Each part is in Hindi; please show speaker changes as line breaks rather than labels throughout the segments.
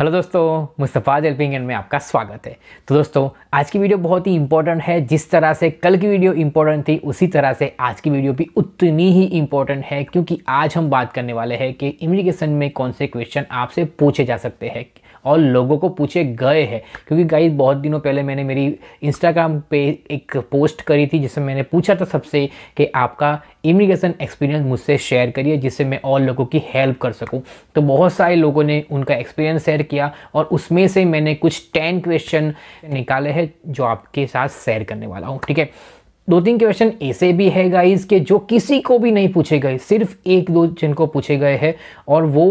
हेलो दोस्तों मुस्तफ़ा हेल्पिंग एंड में आपका स्वागत है तो दोस्तों आज की वीडियो बहुत ही इंपॉर्टेंट है जिस तरह से कल की वीडियो इंपॉर्टेंट थी उसी तरह से आज की वीडियो भी उतनी ही इंपॉर्टेंट है क्योंकि आज हम बात करने वाले हैं कि इमिग्रेशन में कौन से क्वेश्चन आपसे पूछे जा सकते हैं और लोगों को पूछे गए हैं क्योंकि गाइस बहुत दिनों पहले मैंने मेरी इंस्टाग्राम पे एक पोस्ट करी थी जिसमें मैंने पूछा था सबसे कि आपका इमिग्रेशन एक्सपीरियंस मुझसे शेयर करिए जिससे मैं और लोगों की हेल्प कर सकूं तो बहुत सारे लोगों ने उनका एक्सपीरियंस शेयर किया और उसमें से मैंने कुछ टेन क्वेश्चन निकाले हैं जो आपके साथ शेयर करने वाला हूँ ठीक है दो तीन क्वेश्चन ऐसे भी है गाइज के जो किसी को भी नहीं पूछे गए सिर्फ एक दो जिनको पूछे गए हैं और वो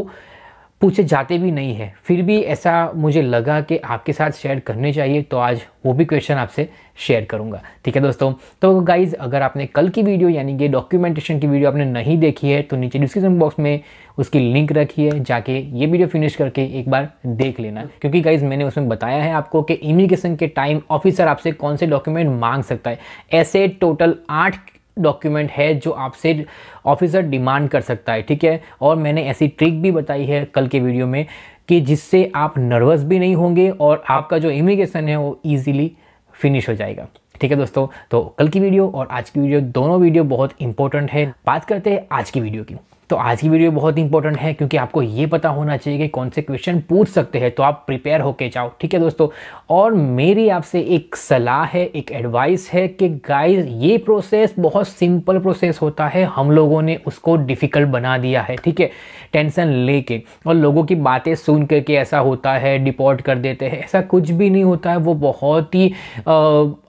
पूछे जाते भी नहीं है फिर भी ऐसा मुझे लगा कि आपके साथ शेयर करने चाहिए तो आज वो भी क्वेश्चन आपसे शेयर करूंगा ठीक है दोस्तों तो गाइज़ अगर आपने कल की वीडियो यानी कि डॉक्यूमेंटेशन की वीडियो आपने नहीं देखी है तो नीचे डिस्क्रिप्शन बॉक्स में उसकी लिंक रखी है जाके ये वीडियो फिनिश करके एक बार देख लेना क्योंकि गाइज़ मैंने उसमें बताया है आपको कि इमिग्रेशन के टाइम ऑफिसर आपसे कौन से डॉक्यूमेंट मांग सकता है ऐसे टोटल आठ डॉक्यूमेंट है जो आपसे ऑफिसर डिमांड कर सकता है ठीक है और मैंने ऐसी ट्रिक भी बताई है कल के वीडियो में कि जिससे आप नर्वस भी नहीं होंगे और आपका जो इमिग्रेशन है वो ईजिली फिनिश हो जाएगा ठीक है दोस्तों तो कल की वीडियो और आज की वीडियो दोनों वीडियो बहुत इंपॉर्टेंट है बात करते हैं आज की वीडियो की तो आज की वीडियो बहुत इंपॉर्टेंट है क्योंकि आपको ये पता होना चाहिए कि कौन से क्वेश्चन पूछ सकते हैं तो आप प्रिपेयर होके जाओ ठीक है दोस्तों और मेरी आपसे एक सलाह है एक एडवाइस है कि गाइस ये प्रोसेस बहुत सिंपल प्रोसेस होता है हम लोगों ने उसको डिफ़िकल्ट बना दिया है ठीक है टेंशन लेके और लोगों की बातें सुन करके ऐसा होता है डिपोर्ट कर देते हैं ऐसा कुछ भी नहीं होता है वो बहुत ही आ,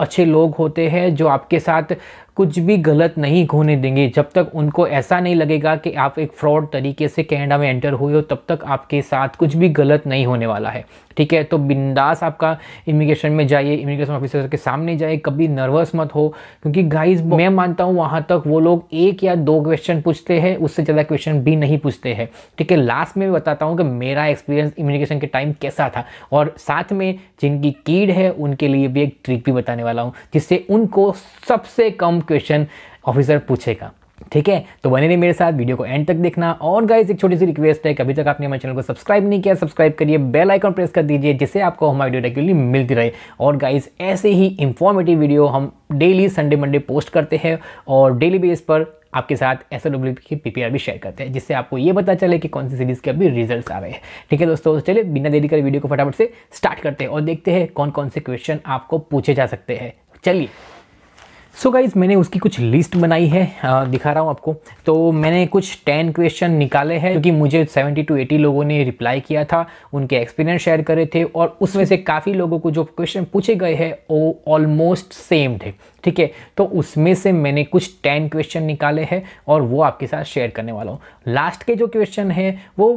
अच्छे लोग होते हैं जो आपके साथ कुछ भी गलत नहीं होने देंगे जब तक उनको ऐसा नहीं लगेगा कि आप एक फ्रॉड तरीके से कैनेडा में एंटर हुए हो तब तक आपके साथ कुछ भी गलत नहीं होने वाला है ठीक है तो बिंदास आपका इमिग्रेशन में जाइए इमिग्रेशन ऑफिसर के सामने जाइए कभी नर्वस मत हो क्योंकि गाइस मैं मानता हूँ वहाँ तक वो लोग एक या दो क्वेश्चन पूछते हैं उससे ज़्यादा क्वेश्चन भी नहीं पूछते हैं ठीक है लास्ट में बताता हूँ कि मेरा एक्सपीरियंस इमिग्रेशन के टाइम कैसा था और साथ में जिनकी कीड है उनके लिए भी एक ट्रिक भी बताने वाला हूँ जिससे उनको सबसे कम क्वेश्चन ऑफिसर पूछेगा ठीक है तो बने रहिए मेरे साथ वीडियो को एंड तक देखना और गाइज एक छोटी सी रिक्वेस्ट है अभी तक आपने हमारे चैनल को सब्सक्राइब नहीं किया सब्सक्राइब करिए बेल आइकन प्रेस कर दीजिए जिससे आपको हमारी वीडियो रेगुलरली मिलती रहे और गाइज ऐसे ही इंफॉर्मेटिव वीडियो हम डेली संडे मंडे पोस्ट करते हैं और डेली बेस पर आपके साथ एस एल डब्ल्यू की पीपीआर भी शेयर करते हैं जिससे आपको ये पता चले कि कौन सी सीरीज़ के अभी रिजल्ट्स आ रहे हैं ठीक है दोस्तों तो चलिए बिना देरी कर वीडियो को फटाफट से स्टार्ट करते हैं और देखते हैं कौन कौन से क्वेश्चन आपको पूछे जा सकते हैं चलिए सो so गाइज मैंने उसकी कुछ लिस्ट बनाई है दिखा रहा हूँ आपको तो मैंने कुछ टेन क्वेश्चन निकाले हैं क्योंकि मुझे सेवेंटी टू एटी लोगों ने रिप्लाई किया था उनके एक्सपीरियंस शेयर करे थे और उसमें से काफ़ी लोगों को जो क्वेश्चन पूछे गए हैं वो ऑलमोस्ट सेम थे ठीक है तो उसमें से मैंने कुछ टेन क्वेश्चन निकाले हैं और वो आपके साथ शेयर करने वाला हूँ लास्ट के जो क्वेश्चन है वो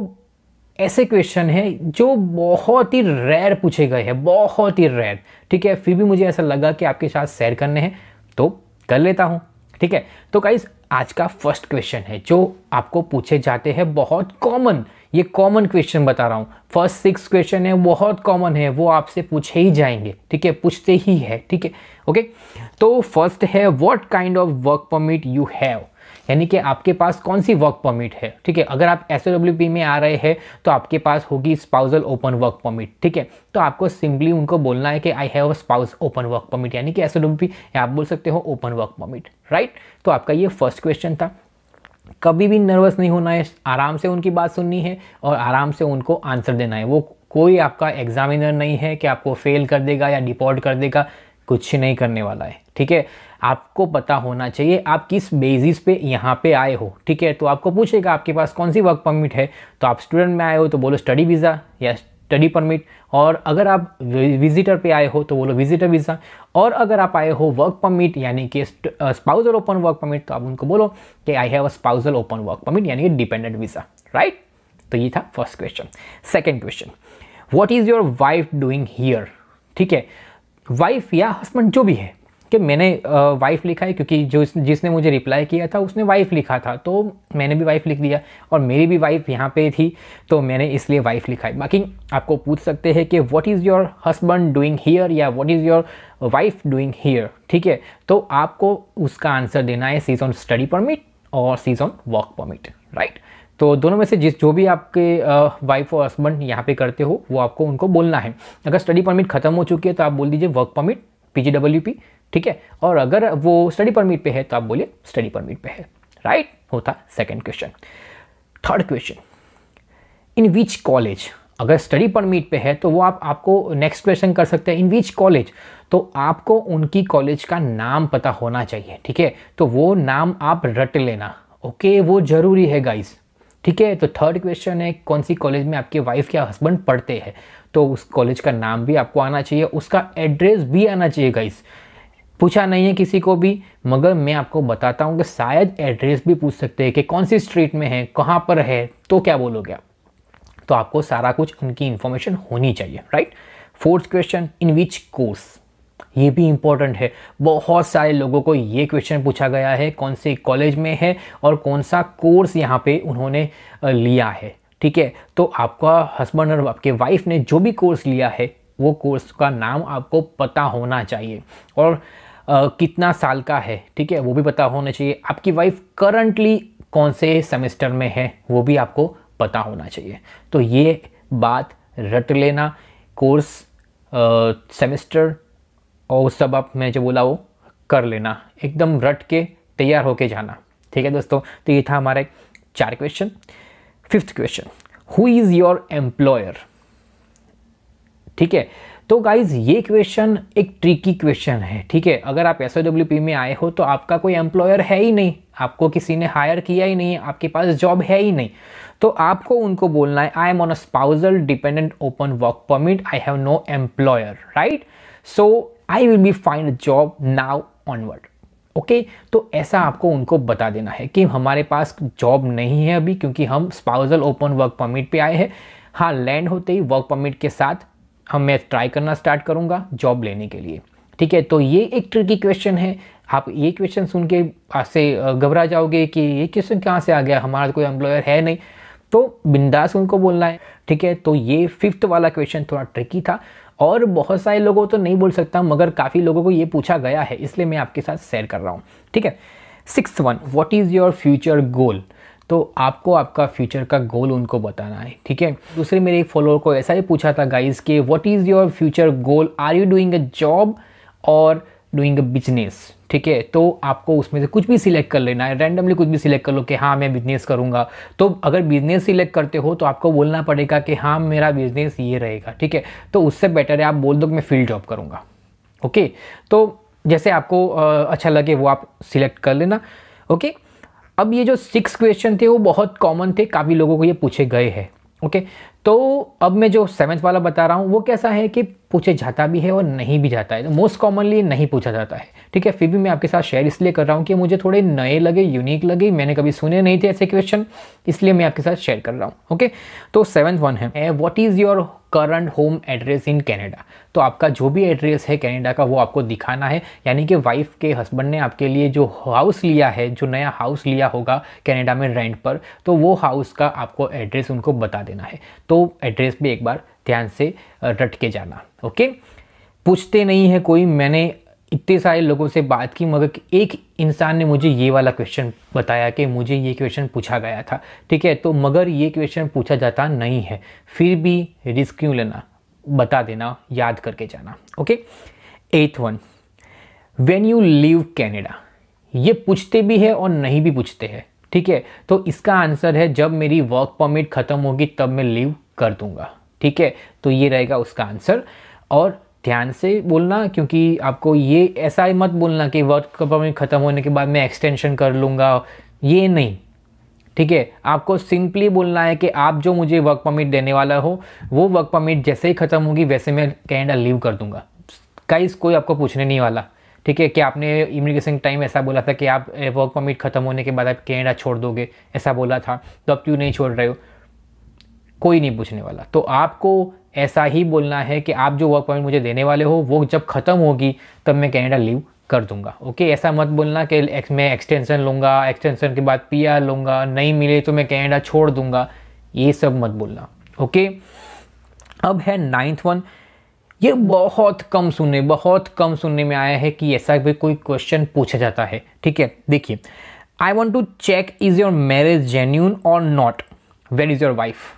ऐसे क्वेश्चन है जो बहुत ही रेयर पूछे गए हैं बहुत ही रेयर ठीक है फिर भी मुझे ऐसा लगा कि आपके साथ शेयर करने हैं तो कर लेता हूँ ठीक है तो गाइज आज का फर्स्ट क्वेश्चन है जो आपको पूछे जाते हैं बहुत कॉमन ये कॉमन क्वेश्चन बता रहा हूँ फर्स्ट सिक्स क्वेश्चन है बहुत कॉमन है वो आपसे पूछे ही जाएंगे ठीक है पूछते ही है ठीक है ओके तो फर्स्ट है what kind of work permit you have यानी कि आपके पास कौन सी वर्क परमिट है ठीक है अगर आप एस में आ रहे हैं तो आपके पास होगी स्पाउजल ओपन वर्क परमिट ठीक है तो आपको सिंपली उनको बोलना है कि I have a spouse open work permit यानी कि एस आप बोल सकते हो ओपन वर्क परमिट राइट तो आपका ये फर्स्ट क्वेश्चन था कभी भी नर्वस नहीं होना है आराम से उनकी बात सुननी है और आराम से उनको आंसर देना है वो कोई आपका एग्जामिनर नहीं है कि आपको फेल कर देगा या डिपोर्ट कर देगा कुछ नहीं करने वाला है ठीक है आपको पता होना चाहिए आप किस बेसिस पे यहाँ पे आए हो ठीक है तो आपको पूछेगा आपके पास कौन सी वर्क परमिट है तो आप स्टूडेंट में आए हो तो बोलो स्टडी वीज़ा या स्टडी परमिट और अगर आप विजिटर पे आए हो तो बोलो विजिटर वीज़ा और अगर आप आए हो वर्क परमिट यानी कि स्पाउजल ओपन वर्क परमिट तो आप उनको बोलो कि I have a spousal open work permit यानी कि डिपेंडेंट वीज़ा राइट तो ये था first question second question what is your wife doing here ठीक है वाइफ या हस्बैंड जो भी है कि मैंने वाइफ लिखा है क्योंकि जो जिसने मुझे रिप्लाई किया था उसने वाइफ लिखा था तो मैंने भी वाइफ लिख दिया और मेरी भी वाइफ यहाँ पे थी तो मैंने इसलिए वाइफ लिखा है बाकी आपको पूछ सकते हैं कि what is your husband doing here या what is your wife doing here ठीक है तो आपको उसका आंसर देना है सीज ऑन स्टडी परमिट और she's on work permit right तो दोनों में से जिस जो भी आपके वाइफ और हस्बैंड यहाँ पे करते हो वो आपको उनको बोलना है अगर स्टडी परमिट खत्म हो चुकी है तो आप बोल दीजिए वर्क परमिट पी ठीक है और अगर वो स्टडी परमिट पे है तो आप बोलिए स्टडी परमिट पे है राइट होता second question third question in which college अगर स्टडी परमिट पे है तो वो आप आपको नेक्स्ट क्वेश्चन कर सकते हैं इन विच कॉलेज तो आपको उनकी कॉलेज का नाम पता होना चाहिए ठीक है तो वो नाम आप रट लेना ओके वो जरूरी है गाइस ठीक है तो थर्ड क्वेश्चन है कौन सी कॉलेज में आपके वाइफ या हस्बैंड पढ़ते हैं तो उस कॉलेज का नाम भी आपको आना चाहिए उसका एड्रेस भी आना चाहिए गाइस पूछा नहीं है किसी को भी मगर मैं आपको बताता हूँ कि शायद एड्रेस भी पूछ सकते हैं कि कौन सी स्ट्रीट में है कहाँ पर है तो क्या बोलोगे आप तो आपको सारा कुछ उनकी इन्फॉर्मेशन होनी चाहिए right fourth question in which course ये भी इम्पोर्टेंट है बहुत सारे लोगों को ये क्वेश्चन पूछा गया है कौन से कॉलेज में है और कौन सा कोर्स यहाँ पे उन्होंने लिया है ठीक है तो आपका हस्बैंड और आपके वाइफ ने जो भी कोर्स लिया है वो कोर्स का नाम आपको पता होना चाहिए और आ, कितना साल का है ठीक है वो भी पता होना चाहिए आपकी वाइफ करंटली कौन से सेमेस्टर में है वो भी आपको पता होना चाहिए तो ये बात रट लेना कोर्स सेमेस्टर और सब आप मैं जो बोला वो कर लेना एकदम रट के तैयार होके जाना ठीक है दोस्तों तो ये था हमारा चार question fifth question who is your employer ठीक है तो गाइज ये क्वेश्चन एक ट्रिकी क्वेश्चन है ठीक है अगर आप एस में आए हो तो आपका कोई एम्प्लॉयर है ही नहीं आपको किसी ने हायर किया ही नहीं आपके पास जॉब है ही नहीं तो आपको उनको बोलना है I am on a spousal dependent open work permit I have no employer right so I will be find a job now onward okay तो ऐसा आपको उनको बता देना है कि हमारे पास जॉब नहीं है अभी क्योंकि हम स्पाउजल ओपन वर्क परमिट पे आए हैं हाँ लैंड होते ही वर्क परमिट के साथ हम मैं ट्राई करना स्टार्ट करूंगा जॉब लेने के लिए ठीक है तो ये एक ट्रिकी क्वेश्चन है आप ये क्वेश्चन सुन के से घबरा जाओगे कि ये क्वेश्चन कहाँ से आ गया हमारा कोई एम्प्लॉयर है नहीं तो बिंदास उनको बोलना है ठीक है तो ये फिफ्थ वाला क्वेश्चन थोड़ा ट्रिकी था और बहुत सारे लोगों तो नहीं बोल सकता मगर काफ़ी लोगों को ये पूछा गया है इसलिए मैं आपके साथ शेयर कर रहा हूँ ठीक है six one what is your future goal तो आपको आपका फ्यूचर का गोल उनको बताना है ठीक है दूसरे मेरे एक फॉलोअर को ऐसा ही पूछा था गाइज कि what is your future goal are you doing a job और डूइंग अ बिजनेस ठीक है तो आपको उसमें से कुछ भी सिलेक्ट कर लेना है रैंडमली कुछ भी सिलेक्ट कर लो कि हाँ मैं बिजनेस करूँगा तो अगर बिजनेस सिलेक्ट करते हो तो आपको बोलना पड़ेगा कि हाँ मेरा बिजनेस ये रहेगा ठीक है तो उससे बेटर है आप बोल दो कि मैं फील्ड जॉब करूँगा ओके तो जैसे आपको अच्छा लगे वो आप सिलेक्ट कर लेना ओके अब ये जो सिक्स क्वेश्चन थे वो बहुत कॉमन थे काफ़ी लोगों को ये पूछे गए हैं ओके तो अब मैं जो सेवन्थ वाला बता रहा हूँ वो कैसा है कि पूछे जाता भी है और नहीं भी जाता है तो मोस्ट कॉमनली नहीं पूछा जाता है ठीक है फिर भी मैं आपके साथ शेयर इसलिए कर रहा हूँ कि मुझे थोड़े नए लगे यूनिक लगे मैंने कभी सुने नहीं थे ऐसे क्वेश्चन इसलिए मैं आपके साथ शेयर कर रहा हूँ ओके तो सेवन्थ वन है what is your current home address in Canada तो आपका जो भी एड्रेस है कैनेडा का वो आपको दिखाना है यानी कि वाइफ के हस्बैंड ने आपके लिए जो हाउस लिया है जो नया हाउस लिया होगा कैनेडा में रेंट पर तो वो हाउस का आपको एड्रेस उनको बता देना है तो एड्रेस भी एक बार ध्यान से रट के जाना ओके पूछते नहीं है कोई मैंने इतने सारे लोगों से बात की मगर एक इंसान ने मुझे ये वाला क्वेश्चन बताया कि मुझे ये क्वेश्चन पूछा गया था ठीक है तो मगर ये क्वेश्चन पूछा जाता नहीं है फिर भी रिस्क क्यों लेना बता देना याद करके जाना okay eighth one when you live Canada ये पूछते भी है और नहीं भी पूछते हैं ठीक है तो इसका आंसर है जब मेरी वर्क परमिट ख़त्म होगी तब मैं लीव कर दूंगा ठीक है तो ये रहेगा उसका आंसर और ध्यान से बोलना क्योंकि आपको ये ऐसा ही मत बोलना कि वर्ल्ड कप में ख़त्म होने के बाद मैं एक्सटेंशन कर लूँगा ये नहीं ठीक है आपको सिंपली बोलना है कि आप जो मुझे वर्क परमिट देने वाला हो वो वर्क परमिट जैसे ही ख़त्म होगी वैसे मैं कैनेडा लीव कर दूंगा गाइस कोई आपको पूछने नहीं वाला ठीक है कि आपने इमिग्रेशन टाइम ऐसा बोला था कि आप वर्क परमिट ख़त्म होने के बाद आप कैनेडा छोड़ दोगे ऐसा बोला था तो आप क्यों नहीं छोड़ रहे हो कोई नहीं पूछने वाला तो आपको ऐसा ही बोलना है कि आप जो वर्क परमिट मुझे देने वाले हो वो जब ख़त्म होगी तब मैं कैनेडा लीव कर दूंगा ओके ऐसा मत बोलना कि मैं एक्सटेंशन लूँगा एक्सटेंशन के बाद पी आर लूँगा नहीं मिले तो मैं कैनेडा छोड़ दूंगा ये सब मत बोलना ओके अब है नाइन्थ वन ये बहुत कम सुनने बहुत कम सुनने में आया है कि ऐसा भी कोई क्वेश्चन पूछा जाता है ठीक है देखिए I want to check is your marriage genuine और not where is your wife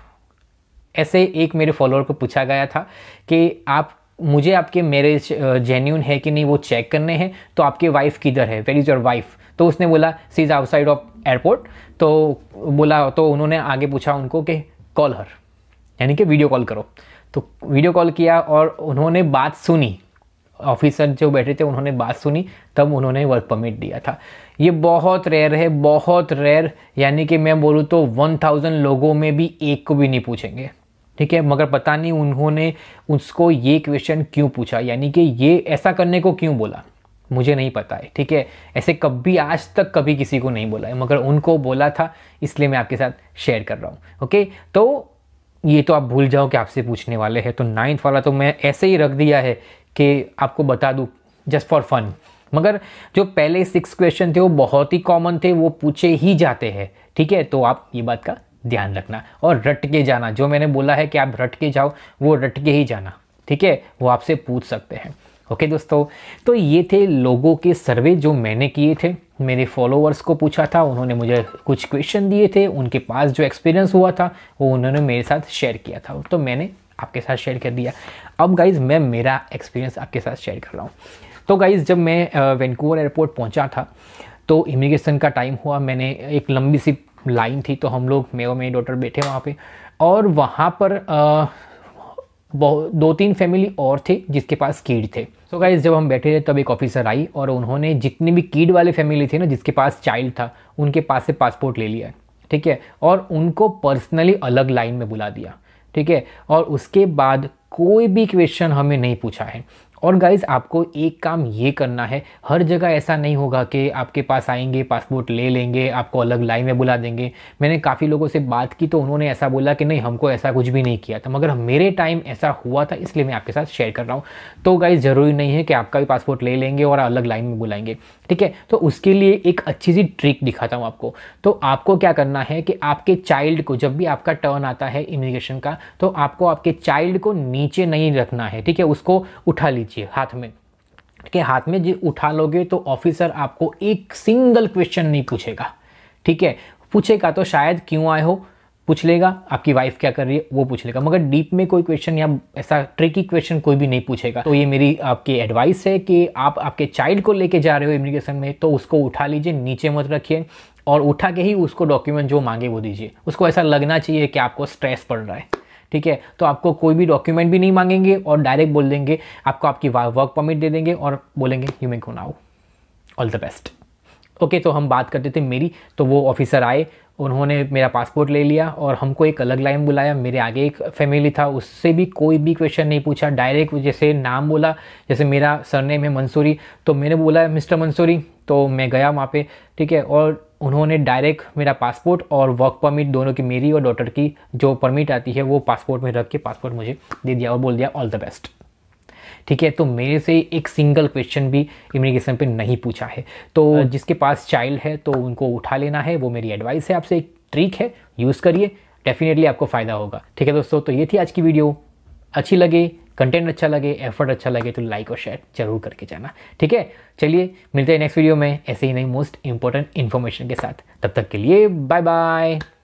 ऐसे एक मेरे फॉलोअर को पूछा गया था कि आप मुझे आपके मैरिज जेन्यून है कि नहीं वो चेक करने हैं तो आपके वाइफ़ किधर है वेर इज़ योर वाइफ़ तो उसने बोला she is outside of airport तो बोला तो उन्होंने आगे पूछा उनको कि कॉल हर यानी कि वीडियो कॉल करो तो वीडियो कॉल किया और उन्होंने बात सुनी ऑफिसर जो बैठे थे उन्होंने बात सुनी तब उन्होंने वर्क परमिट दिया था ये बहुत रेयर है बहुत रेयर यानी कि मैं बोलूँ तो वन थाउजेंड लोगों में भी एक को भी नहीं पूछेंगे ठीक है मगर पता नहीं उन्होंने उसको ये क्वेश्चन क्यों पूछा यानी कि ये ऐसा करने को क्यों बोला मुझे नहीं पता है ठीक है ऐसे कभी आज तक कभी किसी को नहीं बोला है मगर उनको बोला था इसलिए मैं आपके साथ शेयर कर रहा हूँ ओके तो ये तो आप भूल जाओ कि आपसे पूछने वाले हैं तो नाइन्थ वाला तो मैं ऐसे ही रख दिया है कि आपको बता दूँ जस्ट फॉर फन मगर जो पहले सिक्स क्वेश्चन थे वो बहुत ही कॉमन थे वो पूछे ही जाते हैं ठीक है तो आप ये बात का ध्यान रखना और रट के जाना जो मैंने बोला है कि आप रट के जाओ वो रट के ही जाना ठीक है वो आपसे पूछ सकते हैं ओके दोस्तों तो ये थे लोगों के सर्वे जो मैंने किए थे मेरे फॉलोअर्स को पूछा था उन्होंने मुझे कुछ क्वेश्चन दिए थे उनके पास जो एक्सपीरियंस हुआ था वो उन्होंने मेरे साथ शेयर किया था तो मैंने आपके साथ शेयर कर दिया अब गाइज मैं मेरा एक्सपीरियंस आपके साथ शेयर कर रहा हूँ तो गाइज़ जब मैं वैंकूवर एयरपोर्ट पहुँचा था तो इमिग्रेशन का टाइम हुआ मैंने एक लंबी सी लाइन थी तो हम लोग मैं और मेरी डॉटर बैठे वहाँ पे और वहाँ पर आ, दो तीन फैमिली और थे जिसके पास कीड थे सो so गाइज जब हम बैठे थे तब एक ऑफिसर आई और उन्होंने जितने भी कीड वाले फैमिली थे ना जिसके पास चाइल्ड था उनके पास से पासपोर्ट ले लिया ठीक है और उनको पर्सनली अलग लाइन में बुला दिया ठीक है और उसके बाद कोई भी क्वेश्चन हमें नहीं पूछा है और गाइज आपको एक काम ये करना है हर जगह ऐसा नहीं होगा कि आपके पास आएंगे पासपोर्ट ले लेंगे आपको अलग लाइन में बुला देंगे मैंने काफ़ी लोगों से बात की तो उन्होंने ऐसा बोला कि नहीं हमको ऐसा कुछ भी नहीं किया था मगर मेरे टाइम ऐसा हुआ था इसलिए मैं आपके साथ शेयर कर रहा हूँ तो गाइज़ ज़रूरी नहीं है कि आपका भी पासपोर्ट ले लेंगे और अलग लाइन में बुलाएंगे ठीक है तो उसके लिए एक अच्छी सी ट्रिक दिखाता हूँ आपको तो आपको क्या करना है कि आपके चाइल्ड को जब भी आपका टर्न आता है इमिग्रेशन का तो आपको आपके चाइल्ड को नीचे नहीं रखना है ठीक है उसको उठा लीजिए लीजिए हाथ में ठीक है हाथ में जो उठा लोगे तो ऑफिसर आपको एक सिंगल क्वेश्चन नहीं पूछेगा ठीक है पूछेगा तो शायद क्यों आए हो पूछ लेगा आपकी वाइफ क्या कर रही है वो पूछ लेगा मगर डीप में कोई क्वेश्चन या ऐसा ट्रिकी क्वेश्चन कोई भी नहीं पूछेगा तो ये मेरी आपके एडवाइस है कि आप आपके चाइल्ड को लेके जा रहे हो इमिग्रेशन में तो उसको उठा लीजिए नीचे मत रखिए और उठा के ही उसको डॉक्यूमेंट जो मांगे वो दीजिए उसको ऐसा लगना चाहिए कि आपको स्ट्रेस पड़ रहा है ठीक है तो आपको कोई भी डॉक्यूमेंट भी नहीं मांगेंगे और डायरेक्ट बोल देंगे आपको आपकी वर्क परमिट दे देंगे और बोलेंगे you may go now all the best okay तो हम बात करते थे मेरी तो वो ऑफिसर आए उन्होंने मेरा पासपोर्ट ले लिया और हमको एक अलग लाइन बुलाया मेरे आगे एक फैमिली था उससे भी कोई भी क्वेश्चन नहीं पूछा डायरेक्ट जैसे नाम बोला जैसे मेरा सरनेम है मंसूरी तो मैंने बोला मिस्टर मंसूरी तो मैं गया वहाँ पे ठीक है और उन्होंने डायरेक्ट मेरा पासपोर्ट और वर्क परमिट दोनों की मेरी और डॉटर की जो परमिट आती है वो पासपोर्ट में रख के पासपोर्ट मुझे दे दिया और बोल दिया ऑल द बेस्ट ठीक है तो मेरे से एक सिंगल क्वेश्चन भी इमिग्रेशन पे नहीं पूछा है तो अच्छा। जिसके पास चाइल्ड है तो उनको उठा लेना है वो मेरी एडवाइस है आपसे एक ट्रिक है यूज़ करिए डेफिनेटली आपको फ़ायदा होगा ठीक है दोस्तों तो ये थी आज की वीडियो अच्छी लगे कंटेंट अच्छा लगे एफर्ट अच्छा लगे तो लाइक और शेयर जरूर करके जाना ठीक है चलिए मिलते हैं नेक्स्ट वीडियो में ऐसे ही नई मोस्ट इंपॉर्टेंट इन्फॉर्मेशन के साथ तब तक के लिए बाय बाय